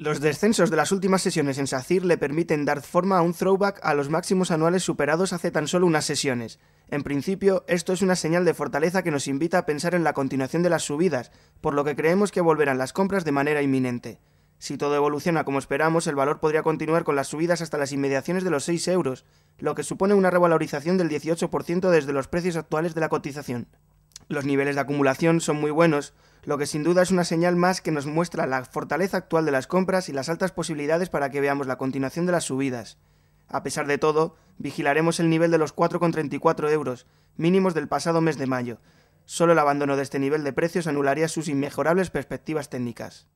Los descensos de las últimas sesiones en SACIR le permiten dar forma a un throwback a los máximos anuales superados hace tan solo unas sesiones. En principio, esto es una señal de fortaleza que nos invita a pensar en la continuación de las subidas, por lo que creemos que volverán las compras de manera inminente. Si todo evoluciona como esperamos, el valor podría continuar con las subidas hasta las inmediaciones de los 6 euros, lo que supone una revalorización del 18% desde los precios actuales de la cotización. Los niveles de acumulación son muy buenos, lo que sin duda es una señal más que nos muestra la fortaleza actual de las compras y las altas posibilidades para que veamos la continuación de las subidas. A pesar de todo, vigilaremos el nivel de los 4,34 euros, mínimos del pasado mes de mayo. Solo el abandono de este nivel de precios anularía sus inmejorables perspectivas técnicas.